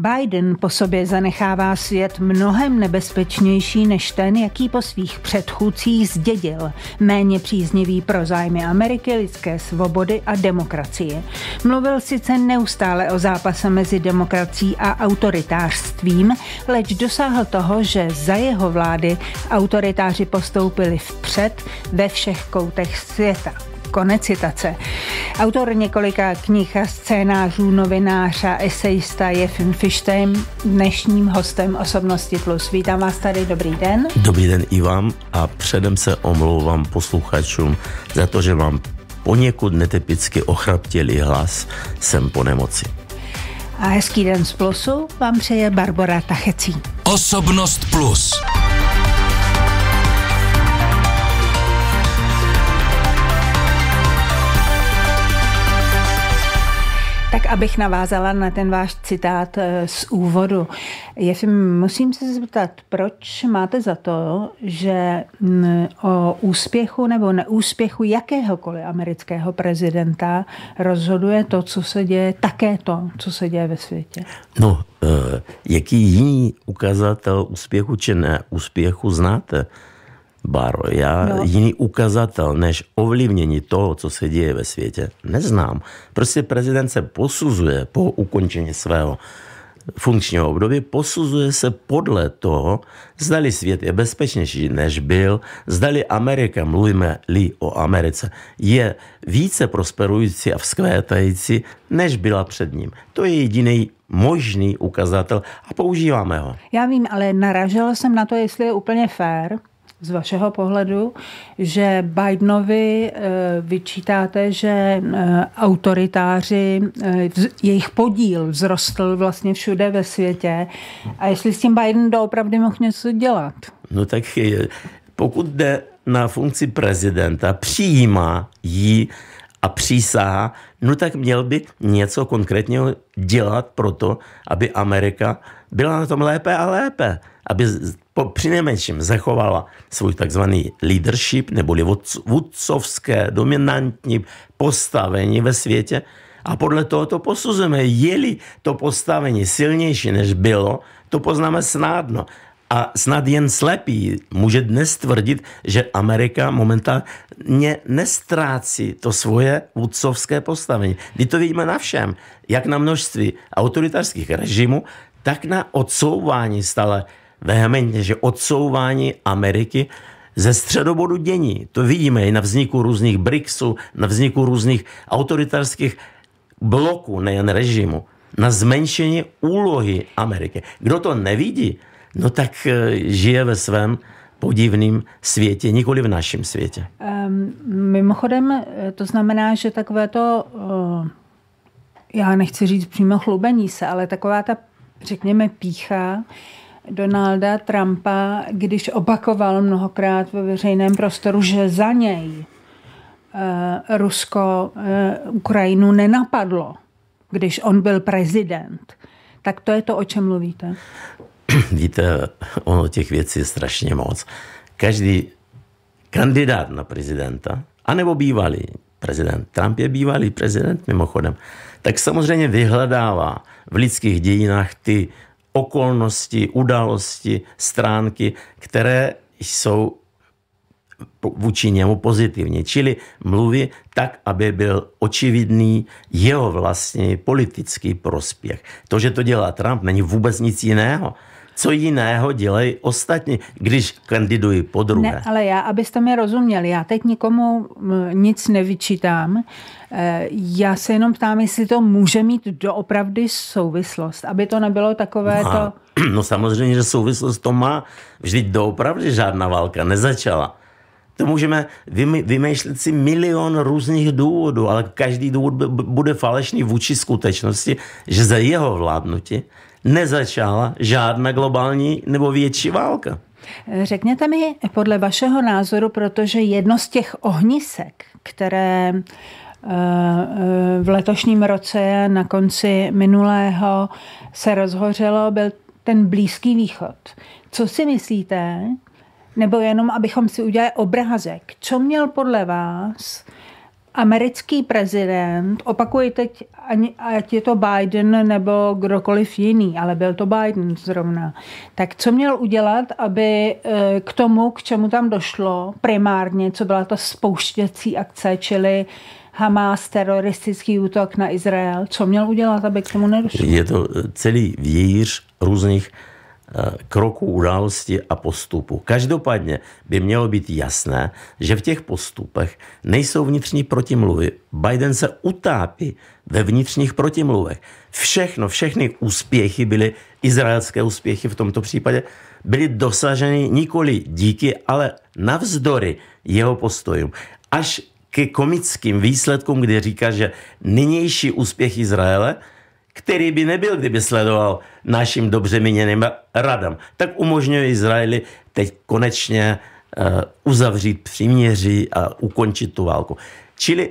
Biden po sobě zanechává svět mnohem nebezpečnější než ten, jaký po svých předchůdcích zdědil, méně příznivý pro zájmy Ameriky, lidské svobody a demokracie. Mluvil sice neustále o zápase mezi demokracií a autoritářstvím, leč dosáhl toho, že za jeho vlády autoritáři postoupili vpřed ve všech koutech světa. Konec citace. Autor několika knih a scénářů, novinář a esejista je Fim Fishtem, dnešním hostem Osobnosti Plus. Vítám vás tady, dobrý den. Dobrý den i vám a předem se omlouvám posluchačům za to, že mám poněkud netypicky ochraptělý hlas, jsem po nemoci. A hezký den z Plusu vám přeje Barbara Tachecí. Osobnost Plus. Tak abych navázala na ten váš citát eh, z úvodu. Jestli musím se zeptat, proč máte za to, že o úspěchu nebo neúspěchu jakéhokoliv amerického prezidenta rozhoduje to, co se děje, také to, co se děje ve světě? No, eh, jaký jiný ukazatel úspěchu či neúspěchu znáte? Baro, já no. jiný ukazatel než ovlivnění toho, co se děje ve světě, neznám. Prostě prezident se posuzuje po ukončení svého funkčního období, posuzuje se podle toho, zdali svět je bezpečnější, než byl, zdali Amerika, mluvíme-li o Americe, je více prosperující a vzkvétající, než byla před ním. To je jediný možný ukazatel a používáme ho. Já vím, ale naražel jsem na to, jestli je úplně fér, z vašeho pohledu, že Bidenovi eh, vyčítáte, že eh, autoritáři, eh, jejich podíl vzrostl vlastně všude ve světě. A jestli s tím Biden doopravdy mohl něco dělat? No tak pokud jde na funkci prezidenta, přijímá ji a přísahá, no tak měl by něco konkrétního dělat pro to, aby Amerika byla na tom lépe a lépe aby přinejmenším zachovala svůj takzvaný leadership, neboli vůdcovské dominantní postavení ve světě. A podle toho to posuzujeme. Je-li to postavení silnější, než bylo, to poznáme snadno. A snad jen slepý může dnes tvrdit, že Amerika momentálně nestrácí to svoje vůdcovské postavení. Kdy to vidíme na všem, jak na množství autoritářských režimů, tak na odsouvání stále vehementně, že odsouvání Ameriky ze středobodu dění. To vidíme i na vzniku různých BRICSů, na vzniku různých autoritarských bloků, nejen režimu, na zmenšení úlohy Ameriky. Kdo to nevidí, no tak eh, žije ve svém podivném světě, nikoli v našem světě. Um, mimochodem, eh, to znamená, že takové to, uh, já nechci říct přímo chlubení se, ale taková ta, řekněme, pícha, Donalda Trumpa, když opakoval mnohokrát ve veřejném prostoru, že za něj eh, Rusko eh, Ukrajinu nenapadlo, když on byl prezident. Tak to je to, o čem mluvíte. Víte, ono těch věcí je strašně moc. Každý kandidát na prezidenta, anebo bývalý prezident, Trump je bývalý prezident mimochodem, tak samozřejmě vyhledává v lidských dějinách ty okolnosti, události, stránky, které jsou vůči němu pozitivní. Čili mluví tak, aby byl očividný jeho vlastní politický prospěch. To, že to dělá Trump, není vůbec nic jiného co jiného dělají ostatní, když kandidují po druhé. Ne, ale já, abyste mi rozuměli, já teď nikomu nic nevyčítám. Eh, já se jenom ptám, jestli to může mít doopravdy souvislost, aby to nebylo takové no, to... No samozřejmě, že souvislost to má. Vždyť doopravdy žádná válka nezačala. To můžeme vymýšlet si milion různých důvodů, ale každý důvod bude falešný vůči skutečnosti, že za jeho vládnutí nezačala žádná globální nebo větší válka. Řekněte mi, podle vašeho názoru, protože jedno z těch ohnisek, které eh, eh, v letošním roce na konci minulého se rozhořelo, byl ten Blízký východ. Co si myslíte, nebo jenom abychom si udělali obrázek, co měl podle vás uh, americký prezident, opakuji teď, ať je to Biden nebo kdokoliv jiný, ale byl to Biden zrovna, tak co měl udělat, aby eh, k tomu, k čemu tam došlo primárně, co byla ta spouštěcí akce, čili Hamas teroristický útok na Izrael, co měl udělat, aby k tomu nedošlo? Je to eh, celý vějíř různých kroku události a postupu. Každopádně by mělo být jasné, že v těch postupech nejsou vnitřní protimluvy. Biden se utápí ve vnitřních protimluvech. Všechno, všechny úspěchy byly, izraelské úspěchy v tomto případě, byly dosaženy nikoli díky, ale navzdory jeho postojům. Až ke komickým výsledkům, kde říká, že nynější úspěch Izraele – který by nebyl, kdyby sledoval našim dobře míněným radám. Tak umožňuje Izraeli teď konečně eh, uzavřít příměří a ukončit tu válku. Čili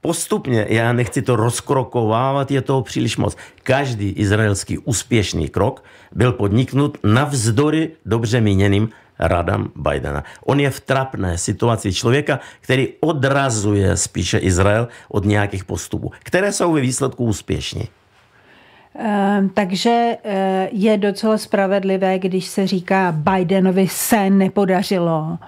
postupně, já nechci to rozkrokovávat, je toho příliš moc. Každý izraelský úspěšný krok byl podniknut navzdory dobře míněným radám Bidena. On je v trapné situaci člověka, který odrazuje spíše Izrael od nějakých postupů, které jsou ve výsledku úspěšní. Ehm, takže eh, je docela spravedlivé, když se říká, Bidenovi se nepodařilo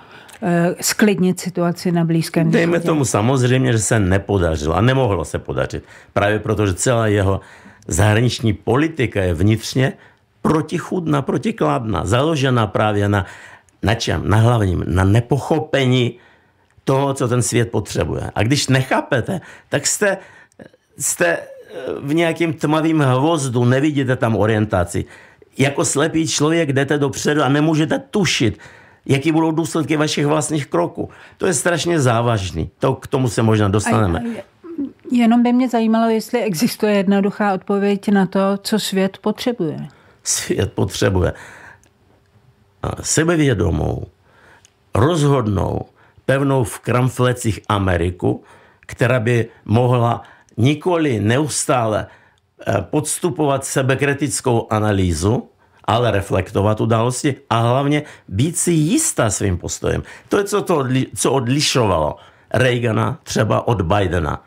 sklidnit eh, situaci na Blízkém východě. Dejme tomu samozřejmě, že se nepodařilo a nemohlo se podařit. Právě proto, že celá jeho zahraniční politika je vnitřně protichudná, protikladná, založená právě na, na čem? Na hlavním, na nepochopení toho, co ten svět potřebuje. A když nechápete, tak jste, jste v nějakém tmavém hvozdu, nevidíte tam orientaci. Jako slepý člověk jdete dopředu a nemůžete tušit, jaký budou důsledky vašich vlastních kroků. To je strašně závažný. To k tomu se možná dostaneme. Jenom by mě zajímalo, jestli existuje jednoduchá odpověď na to, co svět potřebuje. Svět potřebuje sebevědomou, rozhodnou, pevnou v kramflecích Ameriku, která by mohla nikoli neustále eh, podstupovat sebekritickou analýzu, ale reflektovat události a hlavně být si jistá svým postojem. To je, co, to co odlišovalo Reagana třeba od Bidena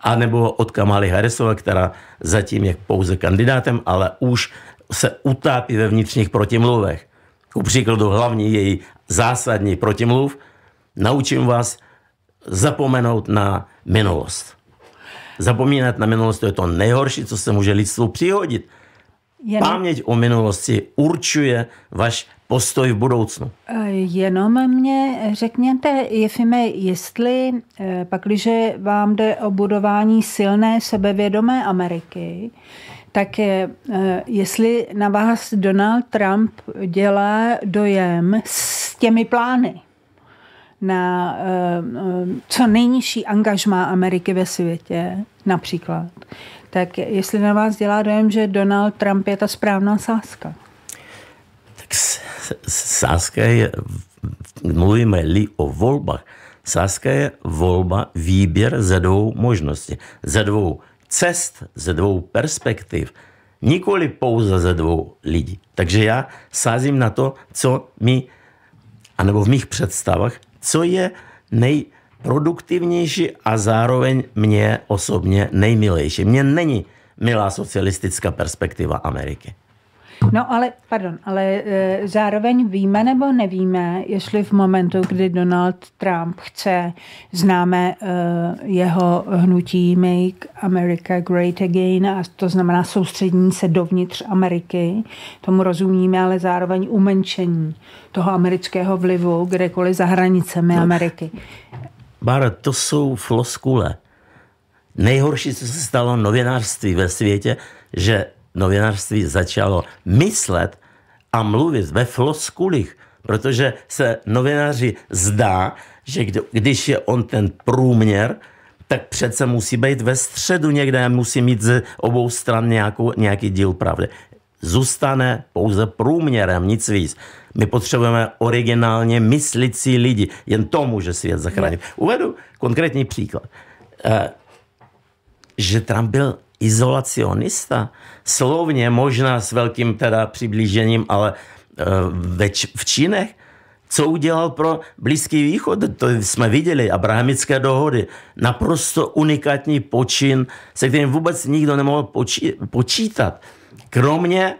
a nebo od Kamaly Harrisova, která zatím je pouze kandidátem, ale už se utápí ve vnitřních protimluvech. Ku příkladu hlavní její zásadní protimluv, naučím vás zapomenout na minulost. Zapomínat na minulost to je to nejhorší, co se může lidstvu přihodit. Jenom... Paměť o minulosti určuje váš postoj v budoucnu. Eh, jenom mě řekněte, Jefime, jestli eh, pakliže vám jde o budování silné, sebevědomé Ameriky, tak eh, jestli na vás Donald Trump dělá dojem s těmi plány na eh, eh, co nejnižší angažmá Ameriky ve světě, například, tak jestli na vás dělá dojem, že Donald Trump je ta správná sázka? Tak sázka je, mluvíme-li o volbách, sázka je volba, výběr ze dvou možností, ze dvou cest, ze dvou perspektiv, nikoli pouze ze dvou lidí. Takže já sázím na to, co mi, anebo v mých představách, co je nejproduktivnější a zároveň mě osobně nejmilejší. Mně není milá socialistická perspektiva Ameriky. No ale, pardon, ale e, zároveň víme nebo nevíme, jestli v momentu, kdy Donald Trump chce, známe e, eh, jeho hnutí Make America Great Again, a to znamená soustřední se dovnitř Ameriky, tomu rozumíme, ale zároveň umenšení toho amerického vlivu kdekoliv za hranicemi no. Ameriky. Bára, to jsou floskule. Nejhorší, co se stalo novinářství ve světě, že novinářství začalo myslet a mluvit ve floskulích, protože se novináři zdá, že když je on ten průměr, tak přece musí být ve středu někde, musí mít ze obou stran nějakou, nějaký díl pravdy. Zůstane pouze průměrem, nic víc. My potřebujeme originálně myslící lidi. Jen to může svět zachránit. Uvedu konkrétní příklad. Eh, že Trump byl izolacionista, slovně možná s velkým teda přiblížením, ale eh, v činech, co udělal pro Blízký východ, to jsme viděli, abrahamické dohody, naprosto unikátní počin, se kterým vůbec nikdo nemohl počí, počítat, kromě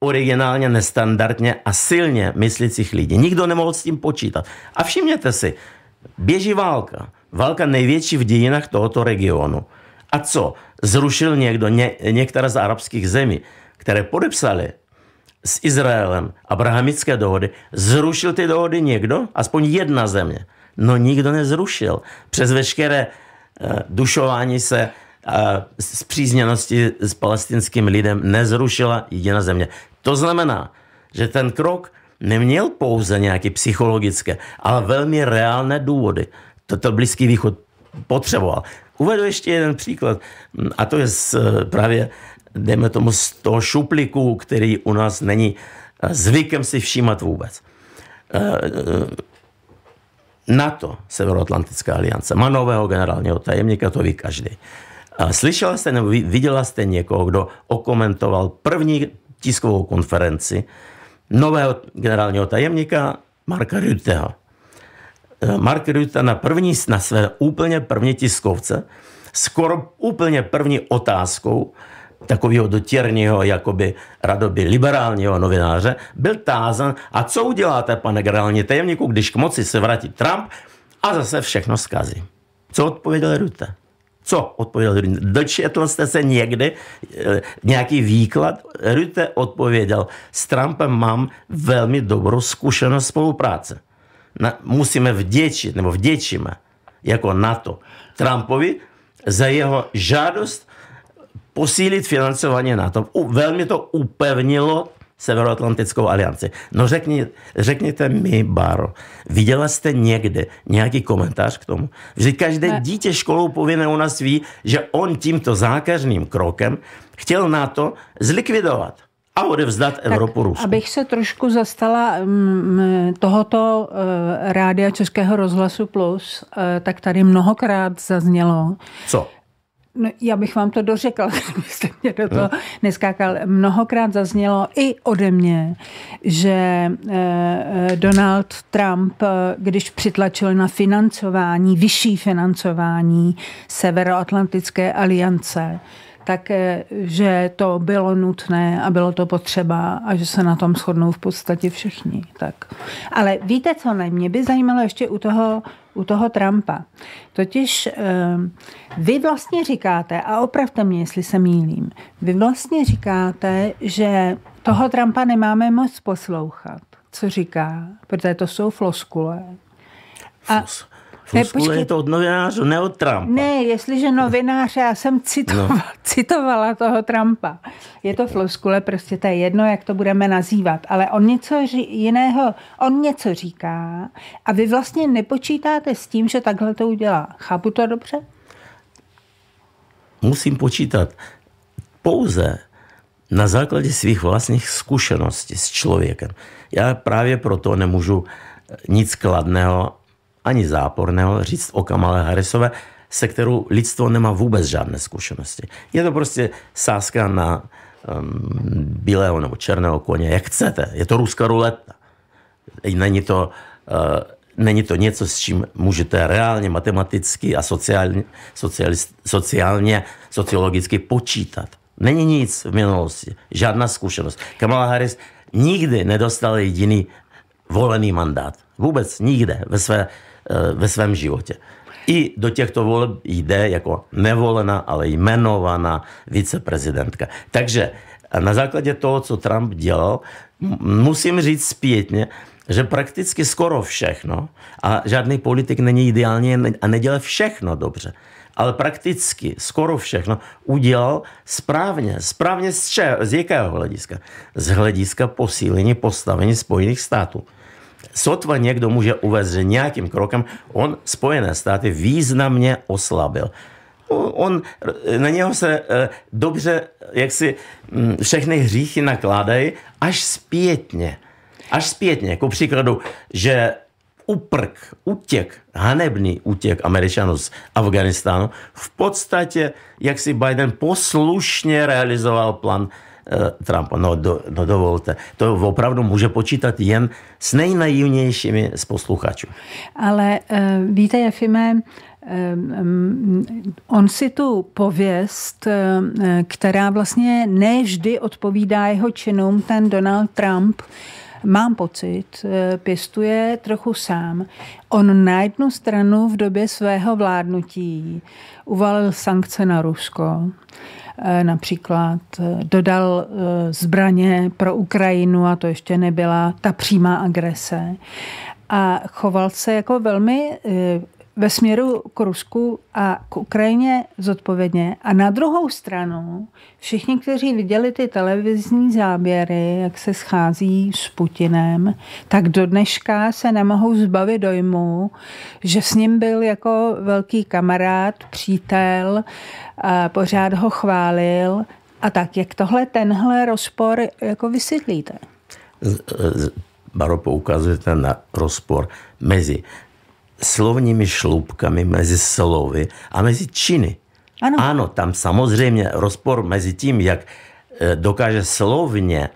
originálně, nestandardně a silně myslících lidí. Nikdo nemohl s tím počítat. A všimněte si, běží válka. Válka největší v dějinách tohoto regionu. A co? Zrušil někdo ně, některé z arabských zemí, které podepsali s Izraelem abrahamické dohody, zrušil ty dohody někdo? Aspoň jedna země. No nikdo nezrušil. Přes veškeré uh, dušování se uh, eh, zpřízněnosti s palestinským lidem nezrušila jediná země. To znamená, že ten krok neměl pouze nějaké psychologické, ale velmi reálné důvody. To, to Blízký východ potřeboval. Uvedu ještě jeden příklad, a to je z, právě, dejme tomu, z toho šupliku, který u nás není zvykem si všímat vůbec. Eh, NATO, Severoatlantická aliance, má nového generálního tajemníka, to ví každý. Eh, slyšela jste nebo viděla jste někoho, kdo okomentoval první tiskovou konferenci nového generálního tajemníka Marka Rutteho? Eh, Mark Rutte na, první, na své úplně první tiskovce, skoro úplně první otázkou takového dotěrního, jakoby radoby liberálního novináře, byl tázan, a co uděláte, pane generální tajemníku, když k moci se vrátí Trump a zase všechno zkazí. Co odpověděl Rutte? Co odpověděl Rutte? Dočetl jste se někdy e, nějaký výklad? Rutte odpověděl, s Trumpem mám velmi dobrou zkušenost spolupráce musíme vděčit, nebo vděčíme jako NATO, Trumpovi za jeho žádost posílit financování NATO. U, velmi to upevnilo Severoatlantickou alianci. No řekni, řekněte mi, Báro, viděla jste někde nějaký komentář k tomu? Že každé ne. dítě školou povinné u nás ví, že on tímto zákažným krokem chtěl NATO zlikvidovat a odevzdat tak Rusku. Abych se trošku zastala mm, mm, tohoto eh, rádia Českého rozhlasu Plus, eh, tak tady mnohokrát zaznělo. Co? No, já bych vám to dořekla, kdybyste mě do toho no. neskákal. Mnohokrát zaznělo i ode mě, že eh, Donald Trump, když přitlačil na financování, vyšší financování Severoatlantické aliance, tak eh, že to bylo nutné a bylo to potřeba a že se na tom shodnou v podstatě všichni. Tak. Ale víte co ne? Mě by zajímalo ještě u toho, u toho Trumpa. Totiž eh, vy vlastně říkáte, a opravte mě, jestli se mýlím, vy vlastně říkáte, že toho Trumpa nemáme moc poslouchat, co říká, protože to jsou floskule. A, ne, počkej. je to od novinářů, ne od Trumpa. Ne, jestliže novináře, já jsem citoval, no. citovala toho Trumpa. Je to floskule, prostě to je jedno, jak to budeme nazývat. Ale on něco ří, jiného, on něco říká a vy vlastně nepočítáte s tím, že takhle to udělá. Chápu to dobře? Musím počítat pouze na základě svých vlastních zkušeností s člověkem. Já právě proto nemůžu nic kladného ani záporného říct o Kamale Harrisové, se kterou lidstvo nemá vůbec žádné zkušenosti. Je to prostě sázka na um, bílého nebo černého koně, jak chcete. Je to ruská ruleta. Není to, uh, není to něco, s čím můžete reálně, matematicky a sociálně, socialist, sociálně sociologicky počítat. Není nic v minulosti, žádná zkušenost. Kamala Harris nikdy nedostal jediný volený mandát. Vůbec nikde ve své Eh, ve svém životě. I do těchto voleb jde jako nevolená, ale jmenovaná viceprezidentka. Takže eh, na základě toho, co Trump dělal, musím říct zpětně, že prakticky skoro všechno, a žádný politik není ideální a nedělá všechno dobře, ale prakticky skoro všechno udělal správně. Správně z, če, z jakého hlediska? Z hlediska posílení postavení Spojených států sotva někdo může uvést, že nějakým krokem on Spojené státy významně oslabil. On, eh, na něho se eh, dobře, jak si mm, všechny hříchy nakládají, až zpětně. Až zpětně, ku příkladu, že uprk, útěk, hanebný útěk Američanů z Afganistánu, v podstatě, jak si Biden poslušně realizoval plán Eh, Trumpa. No, do, no dovolte. To opravdu může počítat jen s nejnaivnějšími z posluchačů. Ale eh, víte, Jefime, eh, mm, On si tu pověst, která vlastně neždy odpovídá jeho činům, ten Donald Trump, mám pocit, pěstuje trochu sám. On na jednu stranu v době svého vládnutí uvalil sankce na Rusko. Eh, například eh, dodal eh, zbraně pro Ukrajinu a to ještě nebyla ta přímá agrese a choval se jako velmi ve směru k Rusku a k Ukrajině zodpovědně. A na druhou stranu, všichni, kteří viděli ty televizní záběry, jak se schází s Putinem, tak do dneška se nemohou zbavit dojmu, že s ním byl jako velký kamarád, přítel, a pořád ho chválil. A tak, jak tohle, tenhle rozpor jako vysvětlíte? Baro, poukazujete na rozpor mezi slovními šlubkami mezi slovy a mezi činy. Ano. ano, tam samozřejmě rozpor mezi tím, jak eh, dokáže slovně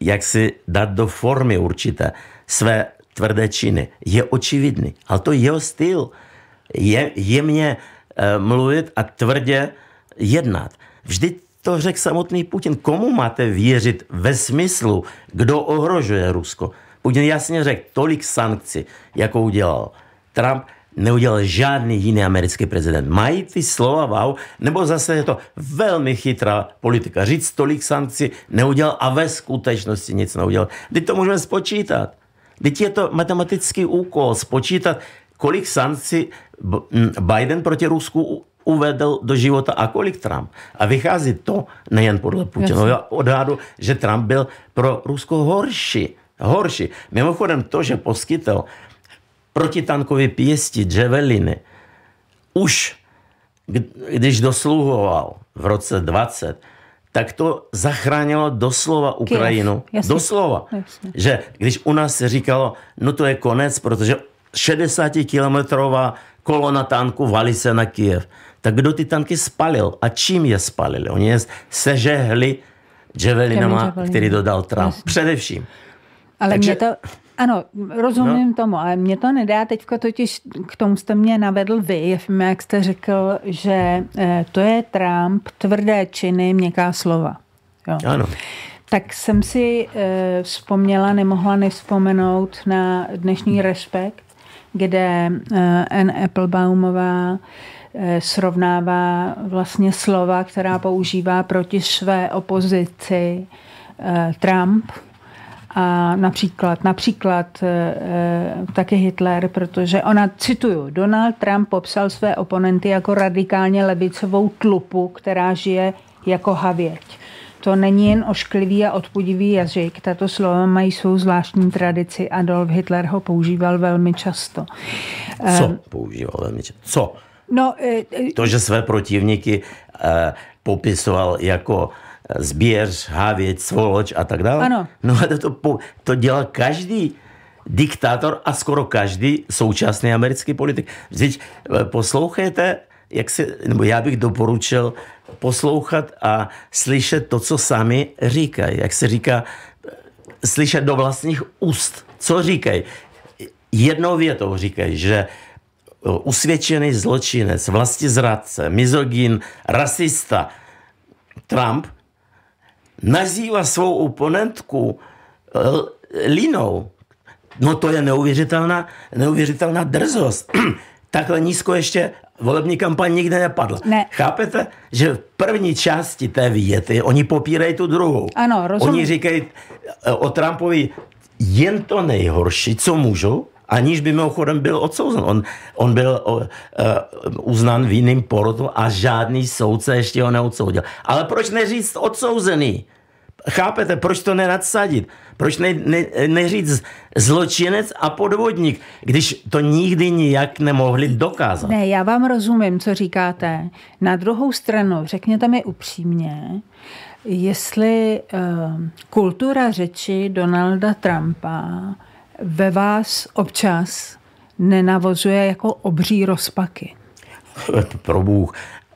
jak si dát do formy určité své tvrdé činy, je očividný. Ale to je jeho styl. Je, jemně eh, mluvit a tvrdě jednat. Vždyť to řekl samotný Putin. Komu máte věřit ve smyslu, kdo ohrožuje Rusko? Putin jasně řekl, tolik sankcí, jako udělal Trump, neudělal žádný jiný americký prezident. Mají ty slova wow, nebo zase je to velmi chytrá politika. Říct tolik sankcí neudělal a ve skutečnosti nic neudělal. Teď to můžeme spočítat. Teď je to matematický úkol spočítat, kolik sankcí Biden proti Rusku uvedl do života a kolik Trump. A vychází to nejen podle Putinova odhadu, že Trump byl pro Rusko horší horší. Mimochodem to, že poskytl protitankové pěsti, dřeveliny, už když dosluhoval v roce 20, tak to zachránilo doslova Ukrajinu. Kiev, Doslova. No, jasně. Že když u nás se říkalo, no to je konec, protože 60-kilometrová kolona tanků valí se na Kiev. Tak kdo ty tanky spalil a čím je spalili? Oni je sežehli dževelinama, který dodal Trump. Jasně. Především. Ale Takže... mě to, ano, rozumím no. tomu, ale mě to nedá teďka totiž, k tomu jste mě navedl vy, jak jste řekl, že eh, to je Trump, tvrdé činy, měkká slova. Jo. Ano. Tak jsem si eh, vzpomněla, nemohla nevzpomenout na dnešní Respekt, kde N. Eh, Anne Applebaumová srovnává vlastně slova, která používá proti své opozici Trump a například, například eh, eh, taky Hitler, protože ona, cituju, Donald Trump popsal své oponenty jako radikálně levicovou tlupu, která žije jako havěť. To není jen ošklivý a odpudivý jazyk, tato slova mají svou zvláštní tradici. Adolf Hitler ho používal velmi často. Eh, co používal velmi často? Co? No, to, že své protivníky popisoval jako zběř, hávěť, svoloč a tak dále. Ano. No a to, to, to dělal každý diktátor a skoro každý současný americký politik. Vždyť eh, poslouchejte, jak se, nebo já bych doporučil poslouchat a slyšet to, co sami říkají. Jak se říká, eh, slyšet do vlastních úst, co říkají. Jednou větou říkají, že eh, usvědčený zločinec, vlastizradce, mizogín, rasista Trump nazývá svou oponentku eh, linou, no to je neuvěřitelná, neuvěřitelná drzost. Takhle nízko ještě volební kampaň nikde nepadla. Ne. Chápete, že v první části té věty oni popírají tu druhou. Ano, rozumím. Oni říkají eh, o Trumpovi jen to nejhorší, co můžu, aniž by mimochodem byl odsouzen. On, on byl uh, uznán jiném porotu a žádný soudce ještě ho neodsoudil. Ale proč neříct odsouzený? Chápete, proč to nenadsadit? Proč ne, ne, neříct zločinec a podvodník, když to nikdy nijak nemohli dokázat? Ne, já vám rozumím, co říkáte. Na druhou stranu, řekněte mi upřímně, jestli uh, kultura řeči Donalda Trumpa ve vás občas nenavozuje jako obří rozpaky? Pro Bůh.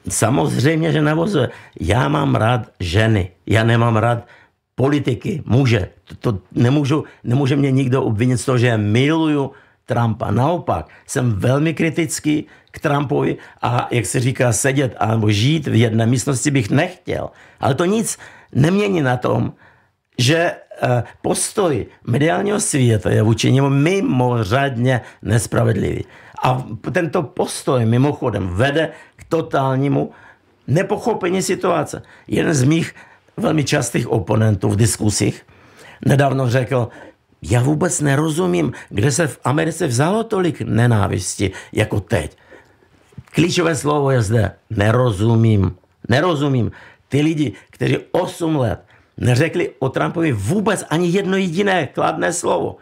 Samozřejmě, že navozuje. Já mám rád ženy. Já nemám rád politiky, muže. To, to nemůžu, nemůže mě nikdo obvinit z toho, že miluju Trumpa. Naopak, jsem velmi kritický k Trumpovi a, jak se říká, sedět a žít v jedné místnosti bych nechtěl. Ale to nic nemění na tom, že eh, postoj mediálního světa je vůči němu mimořádně nespravedlivý. A tento postoj mimochodem vede k totálnímu nepochopení situace. Jeden z mých velmi častých oponentů v diskusích nedávno řekl, já vůbec nerozumím, kde se v Americe vzalo tolik nenávisti jako teď. Klíčové slovo je zde nerozumím. Nerozumím. Ty lidi, kteří 8 let neřekli o Trumpovi vůbec ani jedno jediné kladné slovo.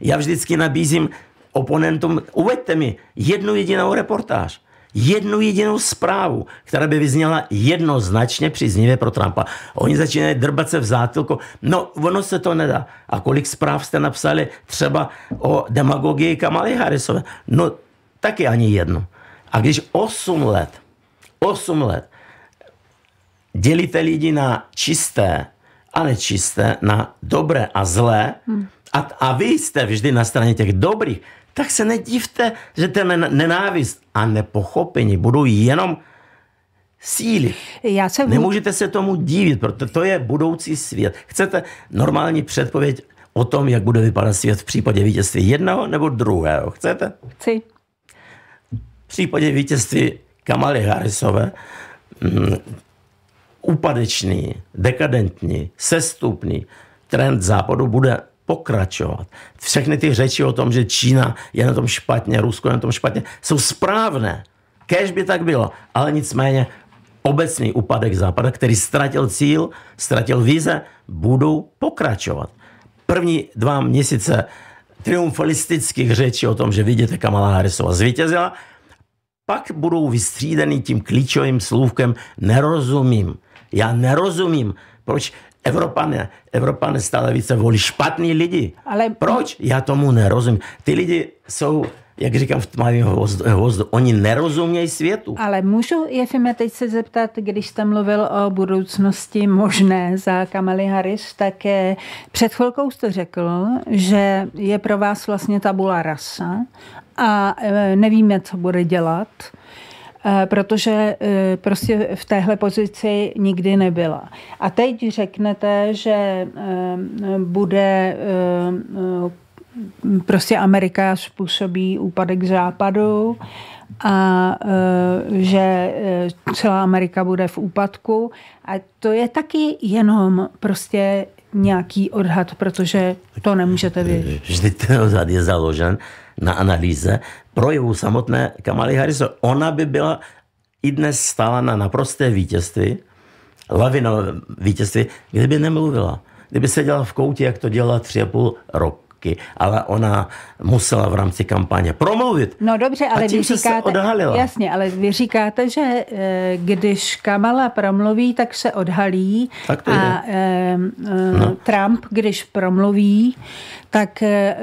Já vždycky nabízím oponentům, uveďte mi jednu jedinou reportáž, jednu jedinou zprávu, která by vyzněla jednoznačně příznivě pro Trumpa. Oni začínají drbat se v zátilku, No, ono se to nedá. A kolik zpráv jste napsali třeba o demagogii Kamaly Harrisové? No, taky ani jednu. A když 8 let, 8 let dělíte lidi na čisté ale čisté na dobré a zlé. Hmm. A, a vy jste vždy na straně těch dobrých, tak se nedivte, že ten nenávist a nepochopení budou jenom síly. Já se vůd... Nemůžete se tomu divit, protože to je budoucí svět. Chcete normální předpověď o tom, jak bude vypadat svět v případě vítězství jednoho nebo druhého? Chcete? Chci. V případě vítězství Kamaly Harrisové mm, upadečný, dekadentní, sestupný trend západu bude pokračovat. Všechny ty řeči o tom, že Čína je na tom špatně, Rusko je na tom špatně, jsou správné. Kež by tak bylo, ale nicméně obecný upadek západa, který ztratil cíl, ztratil vize, budou pokračovat. První dva měsíce triumfalistických řečí o tom, že vidíte, Kamala Harrisova zvítězila, pak budou vystřídeny tím klíčovým slůvkem nerozumím. Já nerozumím, proč Evropané, Evropané stále více volí špatný lidi. Ale... Proč? Já tomu nerozumím. Ty lidi jsou jak říkám v tmavém hvozdu, hvozdu, oni nerozumějí světu. Ale můžu, Jefime, teď se zeptat, když jste mluvil o budoucnosti možné za Kamali Harris, tak eh, před chvilkou jste řekl, že je pro vás vlastně tabula rasa a eh, nevíme, co bude dělat. Eh, protože eh, prostě v téhle pozici nikdy nebyla. A teď řeknete, že eh, bude prostě Amerika způsobí úpadek západu a že celá Amerika bude v úpadku. A to je taky jenom prostě nějaký odhad, protože to nemůžete vědět. Vždyť ten odhad je založen na analýze projevu samotné Kamaly Harris. Ona by byla i dnes stála na naprosté vítězství, lavinové vítězství, kdyby nemluvila. Kdyby seděla v koutě, jak to dělala tři a půl roku výrobky, ale ona musela v rámci kampaně promluvit. No dobře, ale vy říkáte, se odhalila. jasně, ale vy říkáte, že eh, když Kamala promluví, tak se odhalí tak to a e, no. Trump, když promluví, tak e,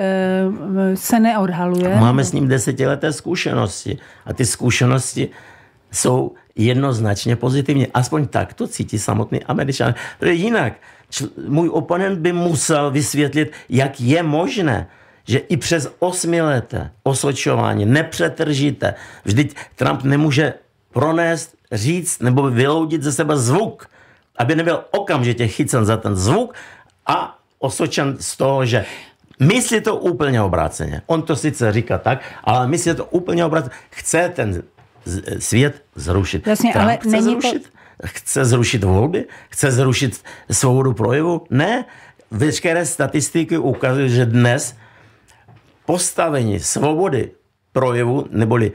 se neodhaluje. Máme s ním desetileté zkušenosti a ty zkušenosti jsou jednoznačně pozitivní. Aspoň tak to cítí samotný američan. Jinak můj oponent by musel vysvětlit, jak je možné, že i přes osmileté osočování nepřetržíte. vždyť Trump nemůže pronést, říct nebo vyloudit ze sebe zvuk, aby nebyl okamžitě chycen za ten zvuk a osočen z toho, že myslí to úplně obráceně. On to sice říká tak, ale myslí to úplně obráceně. Chce ten svět zrušit. Jasně, Trump ale není zrušit? To Chce zrušit volby? Chce zrušit svobodu projevu? Ne. Veškeré statistiky ukazují, že dnes postavení svobody projevu, neboli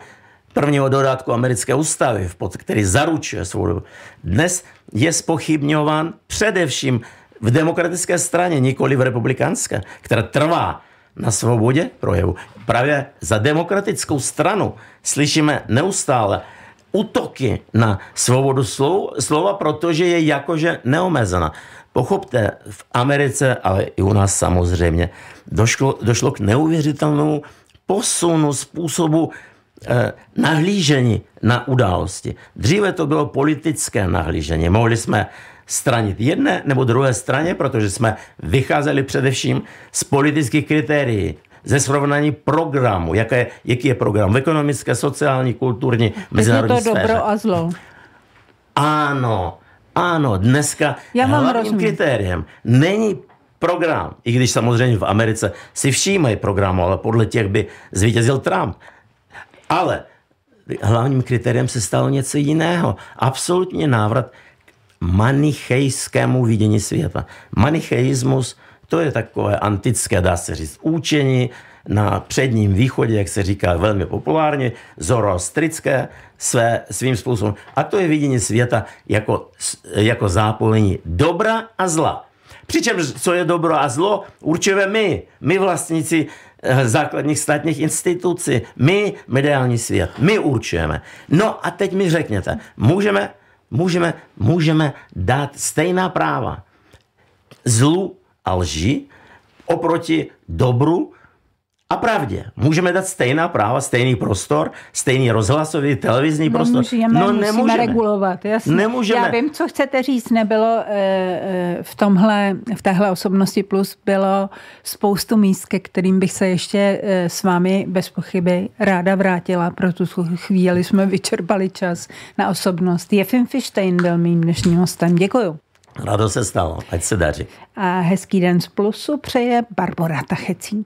prvního dodatku americké ústavy, který zaručuje svobodu, dnes je spochybňován především v demokratické straně, nikoli v republikánské, která trvá na svobodě projevu. Právě za demokratickou stranu slyšíme neustále útoky na svobodu slova, protože je jakože neomezena. Pochopte, v Americe, ale i u nás samozřejmě, došlo, došlo k neuvěřitelnému posunu způsobu eh, nahlížení na události. Dříve to bylo politické nahlížení. Mohli jsme stranit jedné nebo druhé straně, protože jsme vycházeli především z politických kritérií ze srovnání programu. Jaké, jaký je program v ekonomické, sociální, kulturní, mezinárodní Je to sféře. dobro a zlo. Ano, ano, dneska Já vám hlavním rozumím. kritériem není program, i když samozřejmě v Americe si všímají programu, ale podle těch by zvítězil Trump. Ale hlavním kritériem se stalo něco jiného. Absolutně návrat k manichejskému vidění světa. Manicheismus – to je takové antické, dá se říct, učení na předním východě, jak se říká velmi populárně, zoroastrické své, svým způsobem. A to je vidění světa jako, jako zápolení dobra a zla. Přičemž, co je dobro a zlo, určujeme my, my vlastníci eh, základních státních institucí, my mediální svět, my určujeme. No a teď mi řekněte, můžeme, můžeme, můžeme dát stejná práva zlu a lži oproti dobru a pravdě. Můžeme dát stejná práva, stejný prostor, stejný rozhlasový, televizní nemůžeme, no prostor. No nemůžeme, regulovat, jasně. Nemůžeme. Já vím, co chcete říct, nebylo eh, eh, v tomhle, v téhle osobnosti plus bylo spoustu míst, ke kterým bych se ještě eh, s vámi bez pochyby ráda vrátila, pro tu chvíli jsme vyčerpali čas na osobnost. Jefim Fischstein byl mým dnešním hostem. Děkuju. Rado no se stalo, ať se daří. A hezký den z Plusu přeje Barbara Tachecí.